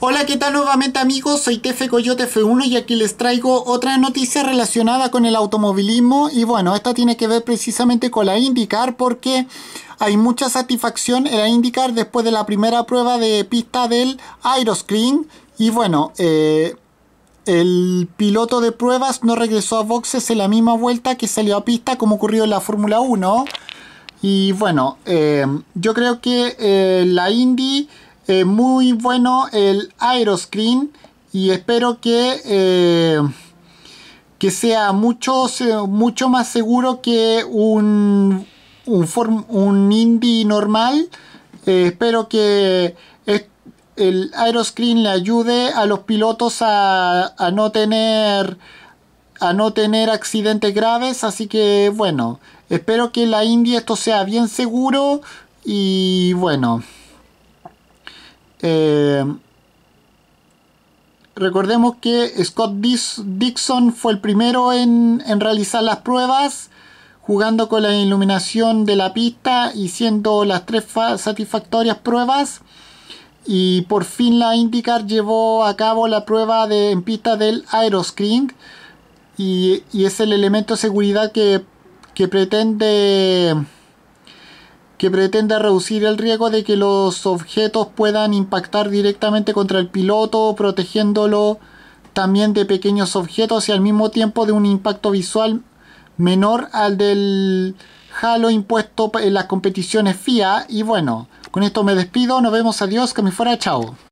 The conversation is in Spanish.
Hola, ¿qué tal nuevamente amigos? Soy Tefe Coyote F1 y aquí les traigo otra noticia relacionada con el automovilismo y bueno, esta tiene que ver precisamente con la IndyCar porque hay mucha satisfacción en la IndyCar después de la primera prueba de pista del Aeroscreen y bueno, eh, el piloto de pruebas no regresó a boxes en la misma vuelta que salió a pista como ocurrió en la Fórmula 1 y bueno, eh, yo creo que eh, la Indy eh, muy bueno el Aeroscreen y espero que, eh, que sea mucho, mucho más seguro que un, un, un indie normal. Eh, espero que el Aeroscreen le ayude a los pilotos a, no tener a no tener accidentes graves así que bueno espero que la indie esto sea bien seguro y bueno eh, recordemos que Scott Dixon fue el primero en, realizar las pruebas, jugando con la iluminación de la pista y siendo las tres satisfactorias pruebas y por fin la IndyCar llevó a cabo la prueba de, en pista del aeroscreen y, y es el elemento de seguridad que pretende que pretende reducir el riesgo de que los objetos puedan impactar directamente contra el piloto, protegiéndolo también de pequeños objetos y al mismo tiempo de un impacto visual menor al del halo impuesto en las competiciones FIA. Y bueno, con esto me despido, nos vemos, adiós, que me fuera, chao.